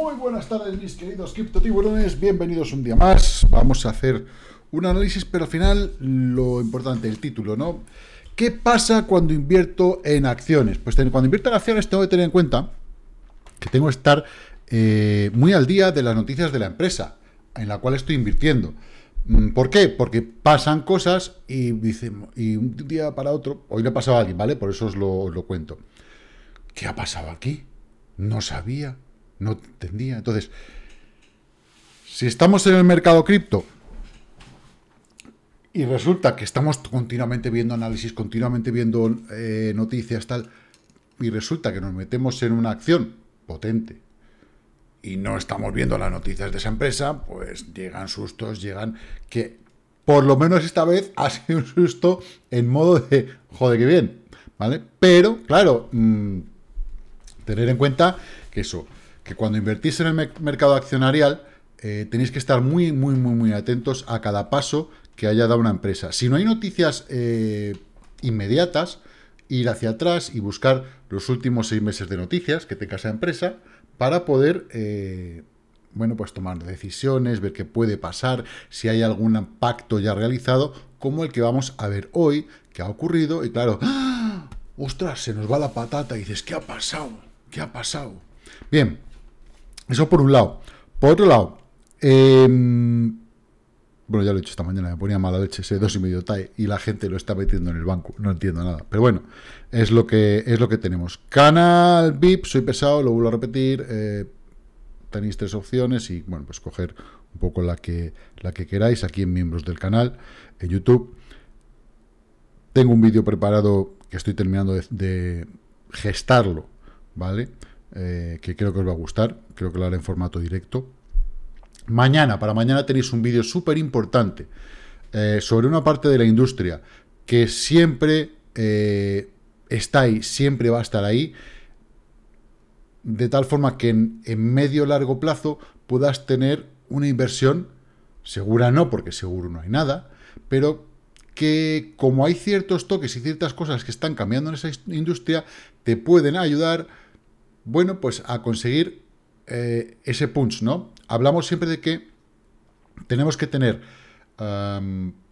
Muy buenas tardes mis queridos criptotiburones, bienvenidos un día más. Vamos a hacer un análisis, pero al final lo importante, el título, ¿no? ¿Qué pasa cuando invierto en acciones? Pues cuando invierto en acciones tengo que tener en cuenta que tengo que estar eh, muy al día de las noticias de la empresa en la cual estoy invirtiendo. Mm, ¿Por qué? Porque pasan cosas y, un día para otro, hoy le ha pasado a alguien, ¿vale? Por eso os lo cuento. ¿Qué ha pasado aquí? No sabía. No entendía. Entonces, si estamos en el mercado cripto y resulta que estamos continuamente viendo análisis, continuamente viendo eh, noticias, tal, y resulta que nos metemos en una acción potente y no estamos viendo las noticias de esa empresa, pues llegan sustos, llegan que por lo menos esta vez ha sido un susto en modo de joder que bien, ¿vale? Pero, claro, mm, tener en cuenta que eso, que cuando invertís en el mercado accionarial eh, tenéis que estar muy, muy, muy, muy atentos a cada paso que haya dado una empresa. Si no hay noticias eh, inmediatas, ir hacia atrás y buscar los últimos seis meses de noticias que tenga esa empresa para poder, eh, bueno, pues tomar decisiones, ver qué puede pasar, si hay algún pacto ya realizado, como el que vamos a ver hoy, que ha ocurrido, y claro, ¡ah! ostras, se nos va la patata, y dices, ¿qué ha pasado? ¿Qué ha pasado? Bien, eso por un lado. Por otro lado, em, bueno, ya lo he hecho esta mañana, me ponía mala leche ese dos y medio TAE y la gente lo está metiendo en el banco. No entiendo nada. Pero bueno, es lo que, es lo que tenemos. Canal VIP, soy pesado, lo vuelvo a repetir. Eh, tenéis tres opciones y, bueno, pues coger un poco la que, la que queráis aquí en miembros del canal, en YouTube. Tengo un vídeo preparado que estoy terminando de gestarlo, ¿vale? Eh, que creo que os va a gustar, creo que lo haré en formato directo. Mañana, para mañana tenéis un vídeo súper importante eh, sobre una parte de la industria que siempre eh, está ahí, siempre va a estar ahí, de tal forma que en, en medio largo plazo puedas tener una inversión, segura no, porque seguro no hay nada, pero que como hay ciertos toques y ciertas cosas que están cambiando en esa industria, te pueden ayudar bueno, pues a conseguir eh, ese punch, ¿no? Hablamos siempre de que tenemos que tener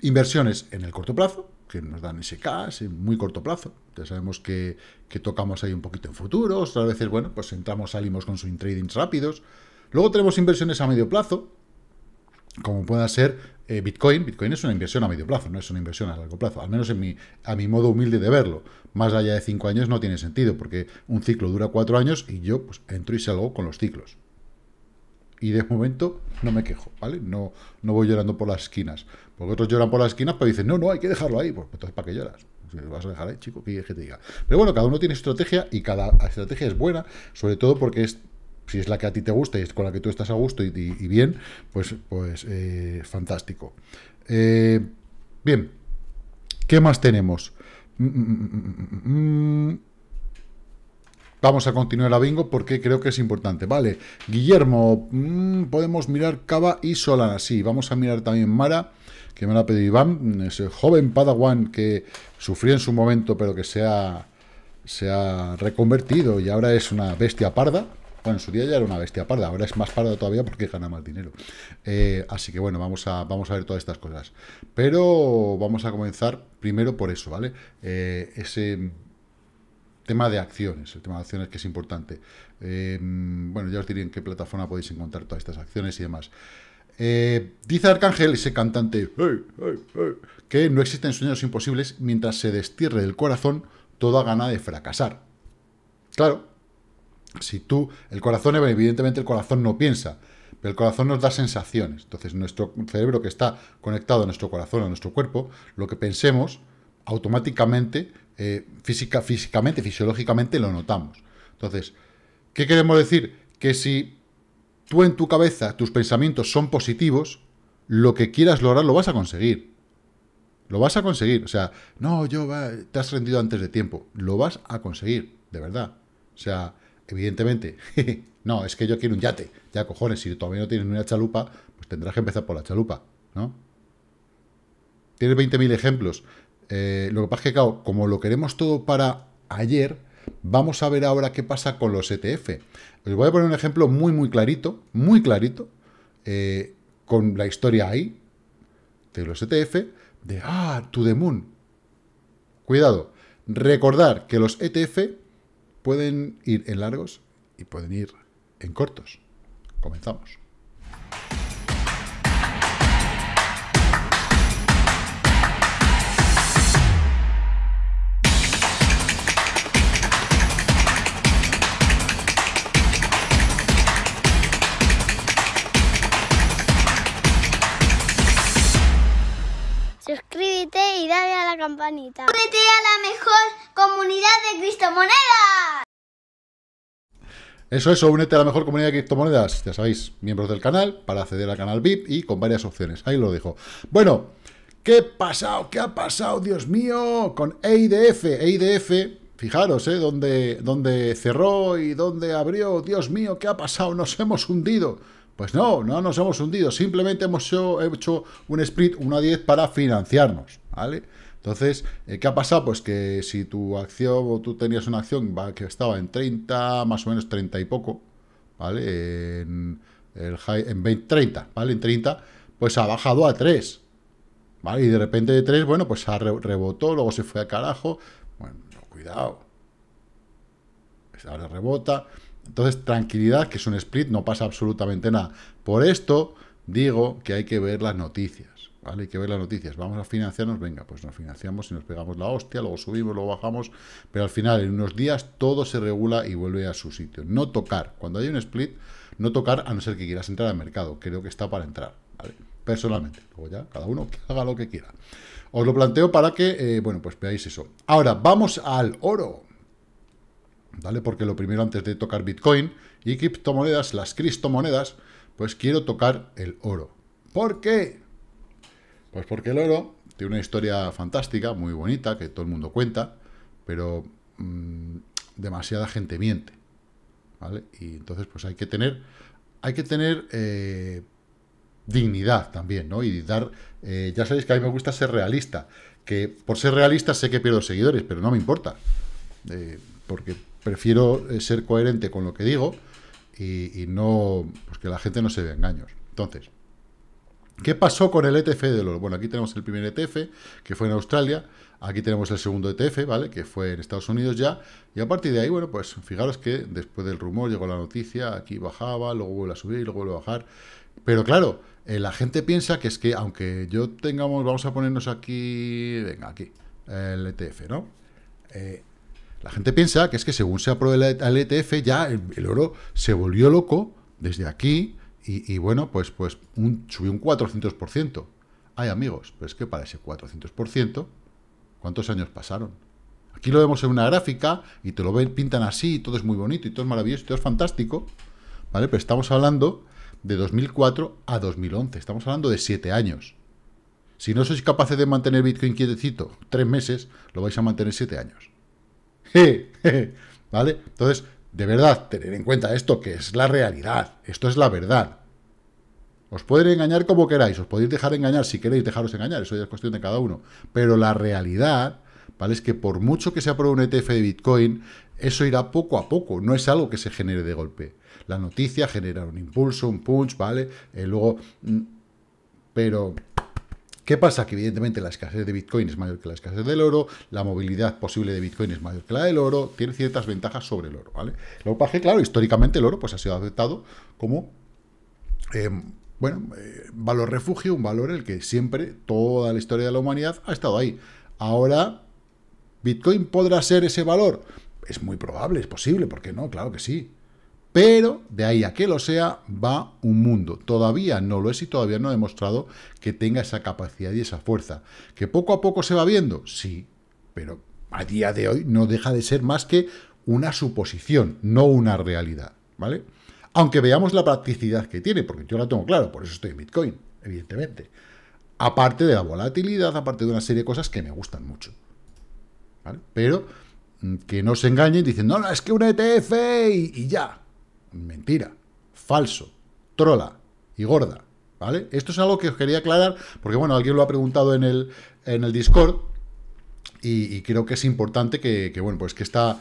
inversiones en el corto plazo, que nos dan ese cash en muy corto plazo. Ya sabemos que, tocamos ahí un poquito en futuro, otras veces, bueno, pues entramos, salimos con swing tradings rápidos. Luego tenemos inversiones a medio plazo, como pueda ser eh, Bitcoin, Bitcoin es una inversión a medio plazo, no es una inversión a largo plazo, al menos en mi, a mi modo humilde de verlo. Más allá de cinco años no tiene sentido, porque un ciclo dura cuatro años y yo pues, entro y salgo con los ciclos. Y de momento no me quejo, ¿vale? No, no voy llorando por las esquinas. Porque otros lloran por las esquinas, pero dicen, no, no, hay que dejarlo ahí. Pues entonces, ¿para qué lloras? lo vas a dejar ahí, chico, que te diga. Pero bueno, cada uno tiene estrategia y cada estrategia es buena, sobre todo porque es si es la que a ti te gusta y es con la que tú estás a gusto y, bien, pues, pues eh, fantástico. Eh, bien, ¿qué más tenemos? Mm, mm, mm, vamos a continuar la Bingo porque creo que es importante. Vale, Guillermo, podemos mirar Cava y Solana. Sí, vamos a mirar también Mara, que me la ha pedido Iván, ese joven Padawan que sufrió en su momento, pero que se se ha reconvertido y ahora es una bestia parda. Bueno, en su día ya era una bestia parda, ahora es más parda todavía porque gana más dinero. Eh, así que bueno, vamos a, vamos a ver todas estas cosas. Pero vamos a comenzar primero por eso, ¿vale? Eh, ese tema de acciones, el tema de acciones que es importante. Eh, bueno, ya os diré en qué plataforma podéis encontrar todas estas acciones y demás. dice Arcángel, ese cantante, que no existen sueños imposibles mientras se destierre del corazón toda gana de fracasar. Claro, si tú, el corazón, evidentemente el corazón no piensa, pero el corazón nos da sensaciones. Entonces, nuestro cerebro que está conectado a nuestro corazón, a nuestro cuerpo, lo que pensemos, automáticamente, eh, física, físicamente, fisiológicamente, lo notamos. Entonces, ¿qué queremos decir? Que si tú en tu cabeza, tus pensamientos son positivos, lo que quieras lograr lo vas a conseguir. Lo vas a conseguir. O sea, no, yo te has rendido antes de tiempo. Lo vas a conseguir, de verdad. O sea, evidentemente, no, es que yo quiero un yate. Ya, cojones, si todavía no tienes una chalupa, pues tendrás que empezar por la chalupa, ¿no? Tienes 20.000 ejemplos. Eh, lo que pasa es que, como lo queremos todo para ayer, vamos a ver ahora qué pasa con los ETF. Les voy a poner un ejemplo muy, muy clarito, muy clarito, eh, con la historia ahí, de los ETF, de, ah, to the Cuidado, recordar que los ETF Pueden ir en largos y pueden ir en cortos. Comenzamos. Suscríbete y dale a la campanita. Únete a la mejor comunidad de Cristo Moneda. Eso, eso, únete a la mejor comunidad de criptomonedas, ya sabéis, miembros del canal, para acceder al canal VIP y con varias opciones. Ahí lo dejo. Bueno, ¿qué ha pasado? ¿Qué ha pasado, Dios mío? Con EIDF. EIDF, fijaros, ¿eh? Donde, cerró y dónde abrió. Dios mío, ¿qué ha pasado? Nos hemos hundido. Pues no, no nos hemos hundido. Simplemente hemos hecho, un split 1 a 10 para financiarnos, ¿vale? vale entonces, eh, ¿qué ha pasado? Pues que si tu acción o tú tenías una acción que estaba en 30, más o menos 30 y poco, ¿vale? En, el 30, ¿vale? En 30, pues ha bajado a 3, ¿vale? Y de repente de 3, bueno, pues ha rebotó, luego se fue a carajo. Bueno, cuidado. Pues ahora rebota. Entonces, tranquilidad, que es un split, no pasa absolutamente nada. Por esto digo que hay que ver las noticias. ¿vale? Hay que ver las noticias. Vamos a financiarnos, venga, pues nos financiamos y nos pegamos la hostia, luego subimos, luego bajamos, pero al final, en unos días, todo se regula y vuelve a su sitio. No tocar. Cuando hay un split, no tocar a no ser que quieras entrar al mercado. Creo que está para entrar, ¿vale? Personalmente. Luego ya, cada uno que haga lo que quiera. Os lo planteo para que, eh, bueno, pues veáis eso. Ahora, vamos al oro. ¿Vale? Porque lo primero antes de tocar Bitcoin y criptomonedas, las criptomonedas, pues quiero tocar el oro. ¿Por qué? Pues porque el oro tiene una historia fantástica, muy bonita, que todo el mundo cuenta, pero mm, demasiada gente miente. ¿Vale? Y entonces, pues hay que tener, hay que tener eh, dignidad también, ¿no? Y dar, eh, ya sabéis que a mí me gusta ser realista, que por ser realista sé que pierdo seguidores, pero no me importa, eh, porque prefiero ser coherente con lo que digo y, no, pues que la gente no se vea engaños. Entonces, ¿Qué pasó con el ETF del oro? Bueno, aquí tenemos el primer ETF, que fue en Australia. Aquí tenemos el segundo ETF, ¿vale? Que fue en Estados Unidos ya. Y a partir de ahí, bueno, pues fijaros que después del rumor llegó la noticia. Aquí bajaba, luego vuelve a subir, luego vuelve a bajar. Pero claro, eh, la gente piensa que es que aunque yo tengamos... Vamos a ponernos aquí... Venga, aquí. El ETF, ¿no? Eh, la gente piensa que es que según se apruebe e el ETF, ya el oro se volvió loco desde aquí y, bueno, pues, pues subió un 400%. Ay, amigos, pero es que para ese 400%, ¿cuántos años pasaron? Aquí lo vemos en una gráfica y te lo ven, pintan así, y todo es muy bonito, y todo es maravilloso, y todo es fantástico, ¿vale? Pero estamos hablando de 2004 a 2011, estamos hablando de 7 años. Si no sois capaces de mantener Bitcoin quietecito 3 meses, lo vais a mantener 7 años. ¿Vale? Entonces, de verdad, tener en cuenta esto, que es la realidad, esto es la verdad. Os podéis engañar como queráis, os podéis dejar engañar si queréis dejaros engañar, eso ya es cuestión de cada uno. Pero la realidad, ¿vale? Es que por mucho que se apruebe un ETF de Bitcoin, eso irá poco a poco, no es algo que se genere de golpe. La noticia genera un impulso, un punch, ¿vale? Eh, luego, mm, pero ¿Qué pasa? Que evidentemente la escasez de Bitcoin es mayor que la escasez del oro, la movilidad posible de Bitcoin es mayor que la del oro, tiene ciertas ventajas sobre el oro, ¿vale? Lo que claro, históricamente el oro pues, ha sido aceptado como... Eh, bueno, eh, valor refugio, un valor en el que siempre, toda la historia de la humanidad ha estado ahí. Ahora, ¿Bitcoin podrá ser ese valor? Es muy probable, es posible, ¿por qué no? Claro que sí. Pero de ahí a que lo sea, va un mundo. Todavía no lo es y todavía no ha demostrado que tenga esa capacidad y esa fuerza. ¿Que poco a poco se va viendo? Sí, pero a día de hoy no deja de ser más que una suposición, no una realidad, ¿vale? Aunque veamos la practicidad que tiene, porque yo la tengo claro, por eso estoy en Bitcoin, evidentemente. Aparte de la volatilidad, aparte de una serie de cosas que me gustan mucho. Pero mm, que no se engañen diciendo, no, es que un ETF y ya, mentira, falso, trola y gorda, ¿vale? Esto es algo que os quería aclarar, porque bueno, alguien lo ha preguntado en el, en el Discord, y, creo que es importante que, bueno, pues que esta,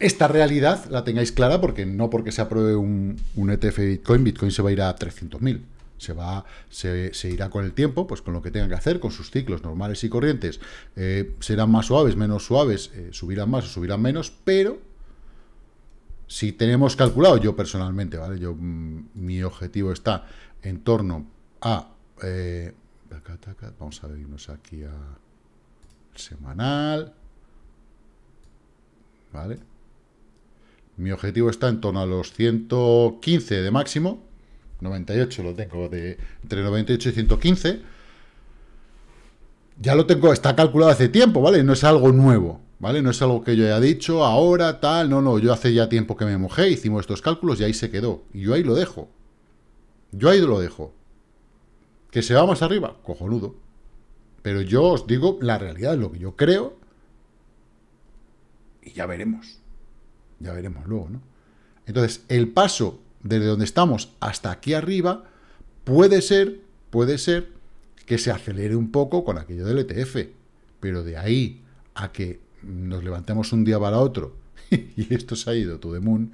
esta realidad la tengáis clara, porque no porque se apruebe un, un ETF Bitcoin, Bitcoin se va a ir a 300.000. Se, va, se, irá con el tiempo, pues con lo que tengan que hacer, con sus ciclos normales y corrientes. Eh, serán más suaves, menos suaves, eh, subirán más o subirán menos, pero si tenemos calculado, yo personalmente, ¿vale? Yo, mm, mi objetivo está en torno a... Eh, vamos a irnos aquí a semanal, ¿vale? Mi objetivo está en torno a los 115 de máximo, 98 lo tengo, de, entre 98 y 115. Ya lo tengo, está calculado hace tiempo, ¿vale? No es algo nuevo. ¿vale? No es algo que yo haya dicho ahora, tal, no, no, yo hace ya tiempo que me mojé, hicimos estos cálculos y ahí se quedó. Y yo ahí lo dejo. Yo ahí lo dejo. ¿Que se va más arriba? Cojonudo. Pero yo os digo la realidad, lo que yo creo. Y ya veremos. Ya veremos luego, ¿no? Entonces, el paso desde donde estamos hasta aquí arriba puede ser, puede ser que se acelere un poco con aquello del ETF. Pero de ahí a que nos levantamos un día para otro y esto se ha ido tu the moon,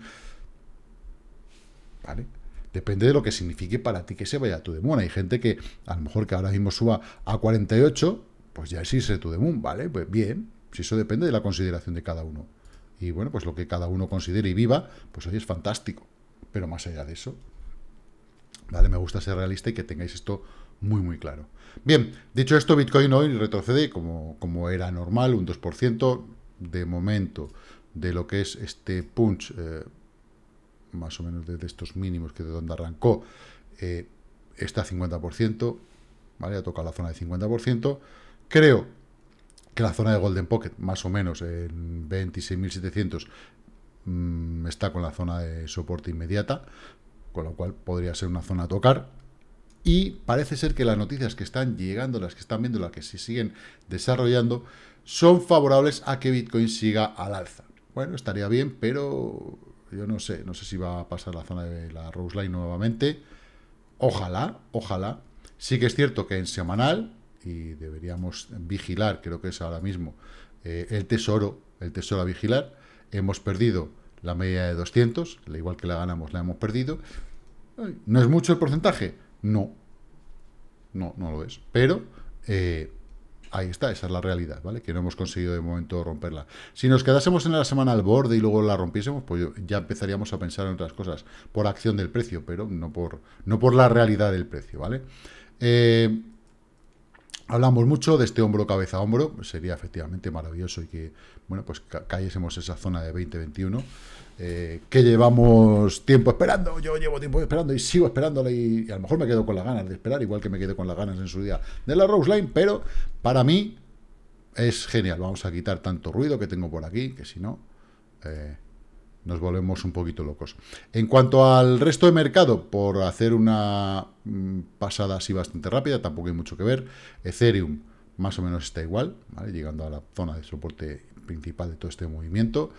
¿vale? Depende de lo que signifique para ti que se vaya to the Hay gente que a lo mejor que ahora mismo suba a 48, pues ya es irse to the ¿vale? Pues bien, si eso depende de la consideración de cada uno. Y bueno, pues lo que cada uno considere y viva, pues hoy es fantástico. Pero más allá de eso, ¿vale? Me gusta ser realista y que tengáis esto muy, muy claro. Bien, dicho esto, Bitcoin hoy retrocede como, como era normal, un 2% de momento de lo que es este punch, eh, más o menos desde estos mínimos que de donde arrancó, eh, está 50%, ¿vale? Ha tocado la zona de 50%. Creo que la zona de Golden Pocket, más o menos en 26.700, mm, está con la zona de soporte inmediata, con lo cual podría ser una zona a tocar y parece ser que las noticias que están llegando, las que están viendo, las que se siguen desarrollando, son favorables a que Bitcoin siga al alza. Bueno, estaría bien, pero yo no sé, no sé si va a pasar la zona de la Rose Line nuevamente. Ojalá, ojalá. Sí que es cierto que en semanal, y deberíamos vigilar, creo que es ahora mismo, eh, el tesoro, el tesoro a vigilar, hemos perdido la media de 200, la igual que la ganamos, la hemos perdido. No es mucho el porcentaje, no, no, no lo es. Pero eh, ahí está, esa es la realidad, ¿vale? Que no hemos conseguido de momento romperla. Si nos quedásemos en la semana al borde y luego la rompiésemos, pues ya empezaríamos a pensar en otras cosas por acción del precio, pero no por, no por la realidad del precio, ¿vale? Eh, Hablamos mucho de este hombro cabeza hombro, sería efectivamente maravilloso y que, bueno, pues cayésemos esa zona de 20.21 eh, que llevamos tiempo esperando, yo llevo tiempo esperando y sigo esperándole y, a lo mejor me quedo con las ganas de esperar, igual que me quedo con las ganas en su día de la Rose Line, pero para mí es genial, vamos a quitar tanto ruido que tengo por aquí, que si no... Eh, nos volvemos un poquito locos. En cuanto al resto de mercado, por hacer una mm, pasada así bastante rápida, tampoco hay mucho que ver, Ethereum más o menos está igual, llegando a la zona de soporte principal de todo este movimiento,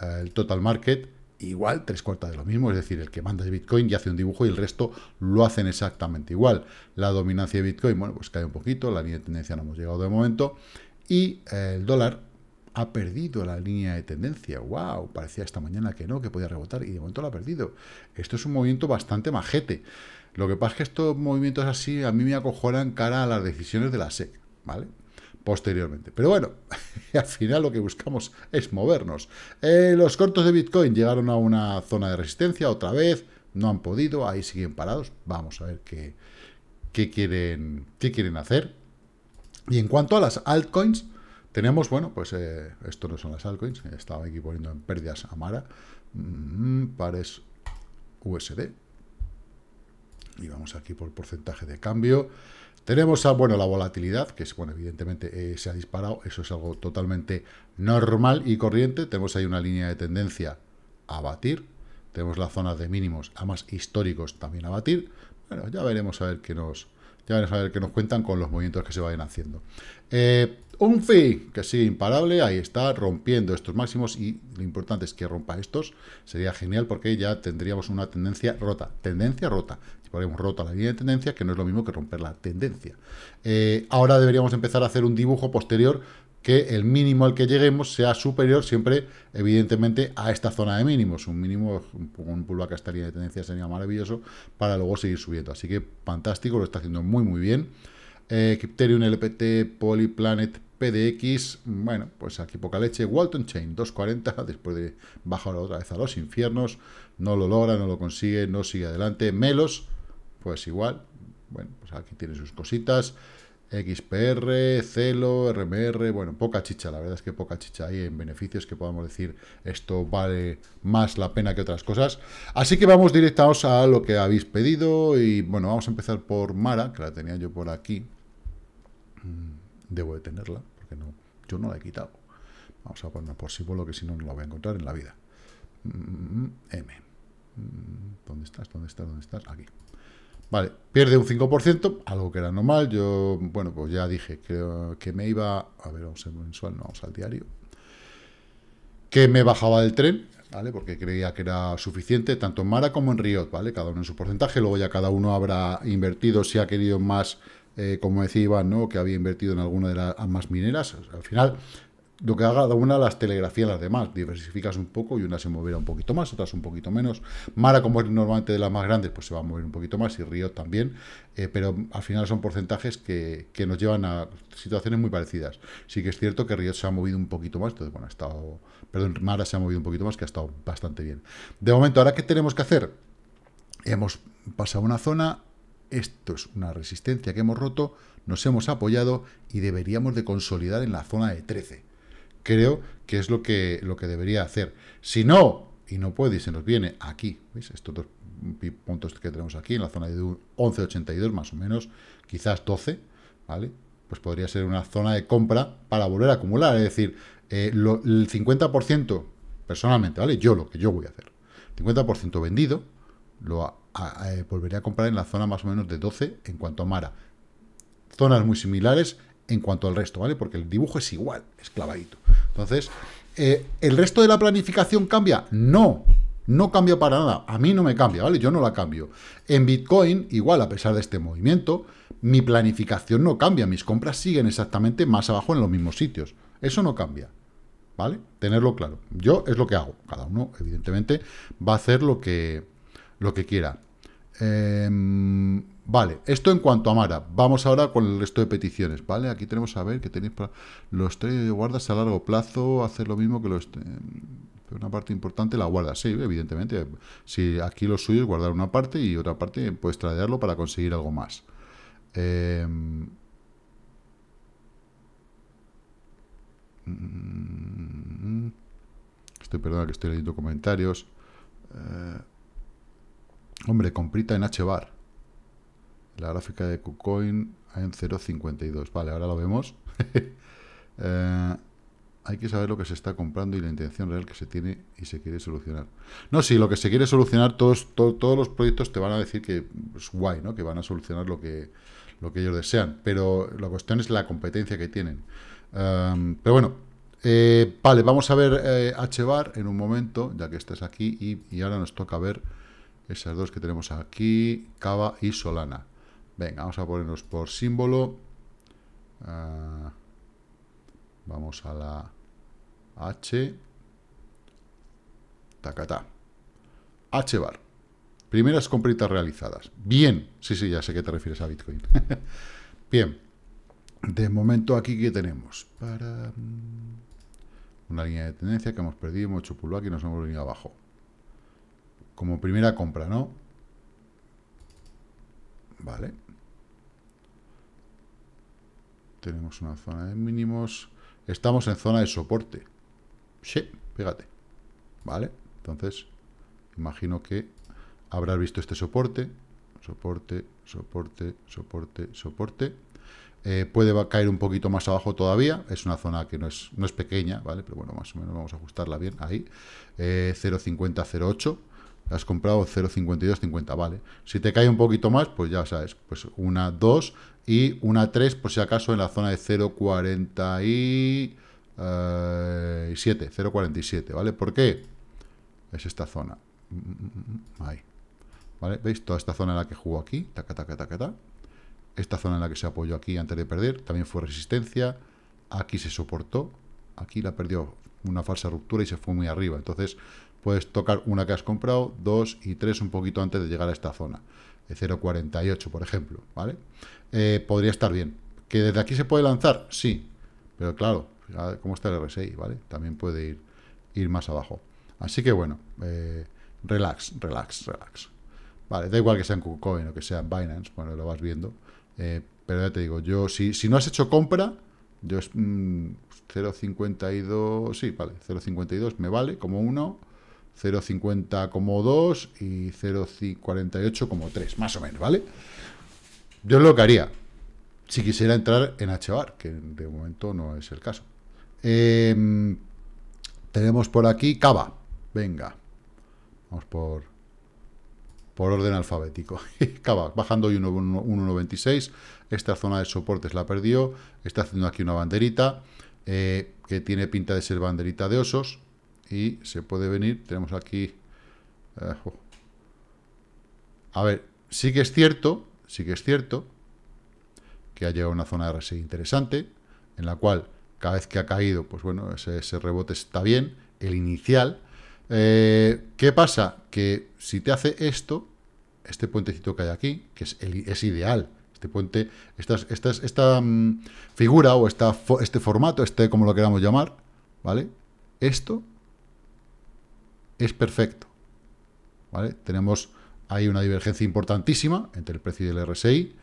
eh, el total market igual, tres cuartas de lo mismo, es decir, el que manda es Bitcoin y hace un dibujo y el resto lo hacen exactamente igual. La dominancia de Bitcoin, bueno, pues cae un poquito, la línea de tendencia no hemos llegado de momento, y eh, el dólar ha perdido la línea de tendencia. ¡Wow! Parecía esta mañana que no, que podía rebotar y de momento lo ha perdido. Esto es un movimiento bastante majete. Lo que pasa es que estos movimientos así a mí me acojonan cara a las decisiones de la SEC, ¿vale? Posteriormente. Pero bueno, al final lo que buscamos es movernos. Eh, los cortos de Bitcoin llegaron a una zona de resistencia otra vez, no han podido, ahí siguen parados. Vamos a ver qué, qué, qué quieren hacer. Y en cuanto a las altcoins, tenemos, bueno, pues eh, esto no son las altcoins, estaba aquí poniendo en pérdidas Amara, mm, pares USD, y vamos aquí por porcentaje de cambio. Tenemos, a, bueno, la volatilidad, que bueno, evidentemente eh, se ha disparado, eso es algo totalmente normal y corriente. Tenemos ahí una línea de tendencia a batir, tenemos la zona de mínimos a más históricos también a batir. Bueno, ya veremos a ver qué nos, ya van a ver qué nos cuentan con los movimientos que se vayan haciendo. Eh, un fin que sigue imparable, ahí está, rompiendo estos máximos y lo importante es que rompa estos, sería genial porque ya tendríamos una tendencia rota, tendencia rota, Si ponemos rota la línea de tendencia, que no es lo mismo que romper la tendencia. Eh, ahora deberíamos empezar a hacer un dibujo posterior que el mínimo al que lleguemos sea superior siempre, evidentemente, a esta zona de mínimos. Un mínimo, un pullback acá estaría de tendencia sería maravilloso para luego seguir subiendo. Así que fantástico, lo está haciendo muy, muy bien. Eh, LPT, Polyplanet, PDX, bueno, pues aquí poca leche. Walton Chain, 240, después de bajar otra vez a los infiernos. No lo logra, no lo consigue, no sigue adelante. Melos, pues igual. Bueno, pues aquí tiene sus cositas. XPR, Celo, RMR, bueno, poca chicha, la verdad es que poca chicha hay en beneficios que podamos decir esto vale más la pena que otras cosas. Así que vamos directaos a lo que habéis pedido y bueno, vamos a empezar por Mara, que la tenía yo por aquí. Mm, debo de tenerla, porque no, yo no la he quitado. Vamos a ponerla por símbolo, que si no, no la voy a encontrar en la vida. Mm, mm, M. ¿Dónde estás? ¿Dónde estás? ¿Dónde estás? Aquí. Vale, pierde un 5%, algo que era normal. Yo, bueno, pues ya dije que me iba... A ver, vamos al mensual, no, vamos al diario. Que me bajaba del tren, ¿vale? Porque creía que era suficiente, tanto en Mara como en Riot, ¿vale? Cada uno en su porcentaje, luego ya cada uno habrá invertido si ha querido más, eh, como decía Iván, ¿no? Que había invertido en alguna de las más mineras. Al final, lo que haga una las telegrafía las demás. Diversificas un poco y una se moverá un poquito más, otras un poquito menos. Mara, como es normalmente de las más grandes, pues se va a mover un poquito más y Río también. Eh, pero al final son porcentajes que, que, nos llevan a situaciones muy parecidas. Sí que es cierto que Río se ha movido un poquito más, entonces bueno, ha estado... Perdón, Mara se ha movido un poquito más, que ha estado bastante bien. De momento, ¿ahora qué tenemos que hacer? Hemos pasado una zona, esto es una resistencia que hemos roto, nos hemos apoyado y deberíamos de consolidar en la zona de 13 creo que es lo que, lo que debería hacer. Si no, y no puede, y se nos viene aquí, ¿veis? Estos dos puntos que tenemos aquí, en la zona de 11.82 más o menos, quizás 12, ¿vale? Pues podría ser una zona de compra para volver a acumular, es decir, eh, el 50%, personalmente, ¿vale? Yo lo que yo voy a hacer, 50% vendido, lo eh, volvería a comprar en la zona más o menos de 12 en cuanto a Mara. Zonas muy similares en cuanto al resto, ¿vale? Porque el dibujo es igual, es clavadito. Entonces, eh, ¿el resto de la planificación cambia? No, no cambia para nada. A mí no me cambia, ¿vale? Yo no la cambio. En Bitcoin, igual, a pesar de este movimiento, mi planificación no cambia. Mis compras siguen exactamente más abajo en los mismos sitios. Eso no cambia, ¿vale? Tenerlo claro. Yo es lo que hago. Cada uno, evidentemente, va a hacer lo que, lo que quiera. Eh, Vale, esto en cuanto a Mara. Vamos ahora con el resto de peticiones, ¿vale? Aquí tenemos a ver que tenéis para. los tres guardas a largo plazo, hacer lo mismo que los... Eh, una parte importante la guarda, sí, evidentemente. Si aquí lo suyo es guardar una parte y otra parte puedes tradearlo para conseguir algo más. Eh, mm, estoy, perdona que estoy leyendo comentarios. Eh, hombre, comprita en H-Bar. La gráfica de KuCoin en 0.52. Vale, ahora lo vemos. Eh, hay que saber lo que se está comprando y la intención real que se tiene y se quiere solucionar. No, si lo que se quiere solucionar, todos, todos los proyectos te van a decir que es guay, ¿no? Que van a solucionar lo que, lo que ellos desean. Pero la cuestión es la competencia que tienen. Em, pero bueno, eh, vale, vamos a ver eh, HBAR en un momento, ya que estás aquí, y ahora nos toca ver esas dos que tenemos aquí, Cava y Solana. Venga, vamos a ponernos por símbolo. Ah, vamos a la H. Tacata. H bar. Primeras compritas realizadas. Bien. Sí, sí, ya sé qué te refieres a Bitcoin. Bien. De momento aquí qué tenemos. Para mm, una línea de tendencia que hemos perdido, hemos hecho pullback y nos hemos venido abajo. Como primera compra, ¿no? Vale. Tenemos una zona de mínimos. Estamos en zona de soporte. Sí, fíjate. Vale, entonces imagino que habrás visto este soporte. Soporte, soporte, soporte, soporte. Eh, puede caer un poquito más abajo todavía. Es una zona que no es, pequeña, ¿vale? Pero bueno, más o menos vamos a ajustarla bien ahí. Eh, 0.50, 0.8 has comprado 0,5250, vale. Si te cae un poquito más, pues ya sabes, pues una 2 y una 3 por si acaso en la zona de 0,47, 0,47, eh, ¿vale? ¿Por qué? Es esta zona. Mm, mm, mm, ahí. ¿Vale? ¿Veis? Toda esta zona en la que jugó aquí, taca, taca, taca, taca. Esta zona en la que se apoyó aquí antes de perder, también fue resistencia. Aquí se soportó, aquí la perdió una falsa ruptura y se fue muy arriba. Entonces, puedes tocar una que has comprado, dos y tres un poquito antes de llegar a esta zona. ...de eh, 0.48, por ejemplo, ¿vale? Eh, podría estar bien. ¿Que desde aquí se puede lanzar? Sí. Pero claro, cómo está el RSI, ¿vale? También puede ir, ir más abajo. Así que bueno, eh, relax, relax, relax. Vale, da igual que sea en KuCoin o que sea en Binance, bueno, lo vas viendo. pero ya te digo, yo si, si no has hecho compra, yo es 0.52, mm, sí, vale, 0.52 me vale como uno. 0,50 como 2 y 0,48 como 3, más o menos, ¿vale? Yo lo que haría, si quisiera entrar en HVAR, que de momento no es el caso. Em, tenemos por aquí Cava, venga, vamos por, por orden alfabético. Cava, bajando hoy 1,96, esta zona de soportes la perdió, está haciendo aquí una banderita, eh, que tiene pinta de ser banderita de osos, y se puede venir, tenemos aquí... Eh, oh. A ver, sí que es cierto, sí que es cierto que ha llegado una zona de interesante, en la cual cada vez que ha caído, pues bueno, ese, rebote está bien, el inicial. Eh, ¿Qué pasa? Que si te hace esto, este puentecito que hay aquí, que es, es ideal, este puente, esta, esta mm, figura o este formato, este como lo queramos llamar, ¿vale? Esto es perfecto. ¿Vale? Tenemos ahí una divergencia importantísima entre el precio y el RSI.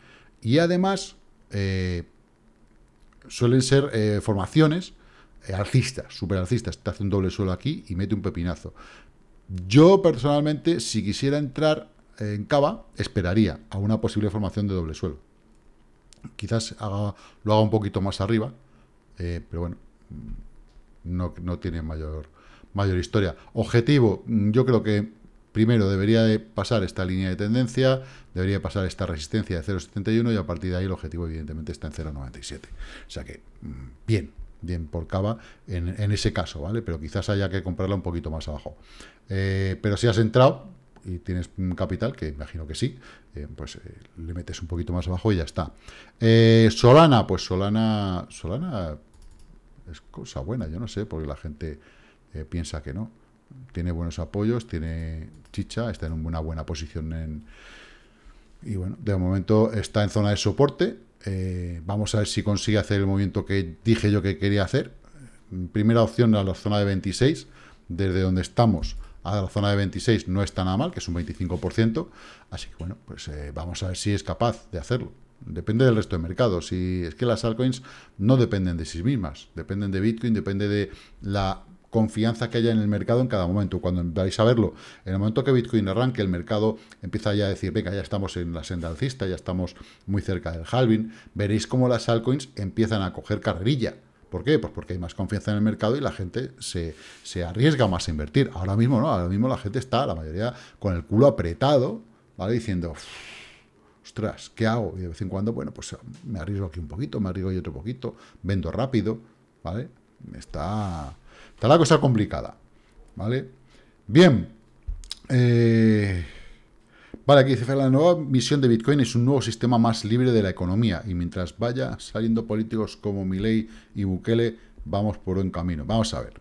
Y además, eh, suelen ser eh, formaciones eh, alcistas, super alcistas. Te hace un doble suelo aquí y mete un pepinazo. Yo personalmente, si quisiera entrar en Cava, esperaría a una posible formación de doble suelo. Quizás lo haga un poquito más arriba, pero bueno, no, no tiene mayor mayor historia. Objetivo, mm, yo creo que primero debería de pasar esta línea de tendencia, debería pasar esta resistencia de 0,71 y a partir de ahí el objetivo evidentemente está en 0,97. O sea que, mm, bien, bien por cava en, ese caso, ¿vale? Pero quizás haya que comprarla un poquito más abajo. Eh, pero si has entrado y tienes un mm, capital, que imagino que sí, eh, pues eh, le metes un poquito más abajo y ya está. Solana, pues Solana, Solana es cosa buena, yo no sé, porque la gente eh, piensa que no. Tiene buenos apoyos, tiene chicha, está en una buena posición Y bueno, de momento está en zona de soporte. Eh, vamos a ver si consigue hacer el movimiento que dije yo que quería hacer. Primera opción a la zona de 26, desde donde estamos a la zona de 26 no está nada mal, que es un 25%. Así que bueno, pues eh, vamos a ver si es capaz de hacerlo. Depende del resto de mercados. Si es que las altcoins no dependen de sí mismas, dependen de Bitcoin, depende de la confianza que haya en el mercado en cada momento. Cuando vais a verlo, en el momento que Bitcoin arranque, el mercado empieza ya a decir, venga, ya estamos en la senda alcista, ya estamos muy cerca del halving, veréis cómo las altcoins empiezan a coger carrerilla. ¿Por qué? Pues porque hay más confianza en el mercado y la gente se, se arriesga más a invertir. Ahora mismo no, ahora mismo la gente está, la mayoría, con el culo apretado, ¿vale? Diciendo, ostras, ¿qué hago? Y de vez en cuando, bueno, pues me arriesgo aquí un poquito, me arriesgo y otro poquito, vendo rápido, ¿vale? Está, Está la cosa complicada, ¿vale? Bien. Eh, vale, aquí dice, la nueva oh, misión de Bitcoin es un nuevo sistema más libre de la economía y mientras vaya saliendo políticos como Miley y Bukele, vamos por un camino. Vamos a ver.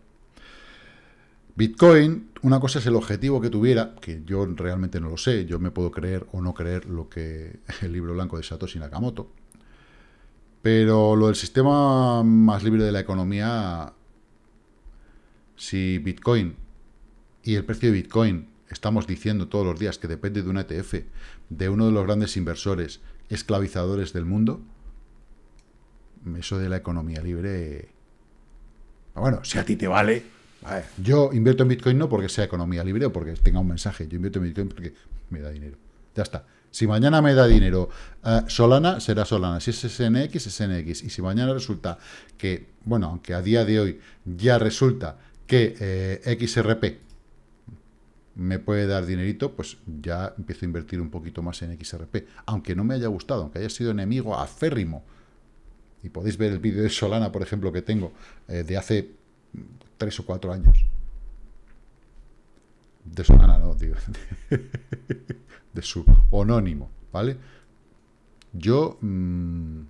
Bitcoin, una cosa es el objetivo que tuviera, que yo realmente no lo sé, yo me puedo creer o no creer lo que el libro blanco de Satoshi Nakamoto, pero lo del sistema más libre de la economía si Bitcoin y el precio de Bitcoin estamos diciendo todos los días que depende de un ETF, de uno de los grandes inversores esclavizadores del mundo, eso de la economía libre... Bueno, si a ti te vale... yo invierto en Bitcoin no porque sea economía libre o porque tenga un mensaje, yo invierto en Bitcoin porque me da dinero. Ya está. Si mañana me da dinero eh, Solana, será Solana. Si es SNX, SNX. Y si mañana resulta que, bueno, aunque a día de hoy ya resulta que eh, XRP me puede dar dinerito, pues ya empiezo a invertir un poquito más en XRP. Aunque no me haya gustado, aunque haya sido enemigo aférrimo. Y podéis ver el vídeo de Solana, por ejemplo, que tengo eh, de hace tres o cuatro años. De Solana, no, digo. de su anónimo, ¿vale? Yo, mm,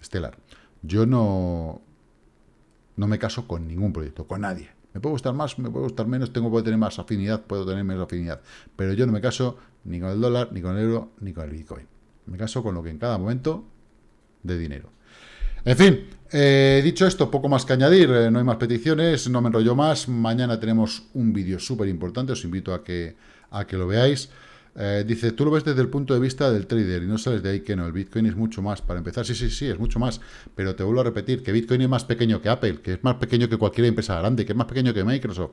Estelar, yo no, no me caso con ningún proyecto, con nadie. Me puede gustar más, me puede gustar menos, tengo, puedo tener más afinidad, puedo tener menos afinidad. Pero yo no me caso ni con el dólar, ni con el euro, ni con el Bitcoin. Me caso con lo que en cada momento de dinero. En fin, eh, dicho esto, poco más que añadir, eh, no hay más peticiones, no me enrollo más. Mañana tenemos un vídeo súper importante, os invito a que, a que lo veáis. Eh, dice, tú lo ves desde el punto de vista del trader y no sales de ahí que no, el Bitcoin es mucho más. Para empezar, sí, sí, sí, es mucho más, pero te vuelvo a repetir que Bitcoin es más pequeño que Apple, que es más pequeño que cualquier empresa grande, que es más pequeño que Microsoft.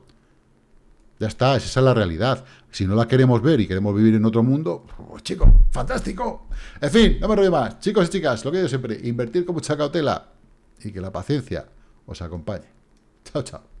Ya está, esa es la realidad. Si no la queremos ver y queremos vivir en otro mundo, pues, chicos, fantástico. En fin, no me rollo más. Chicos y chicas, lo que digo siempre, invertir con mucha cautela y que la paciencia os acompañe. Chao, chao.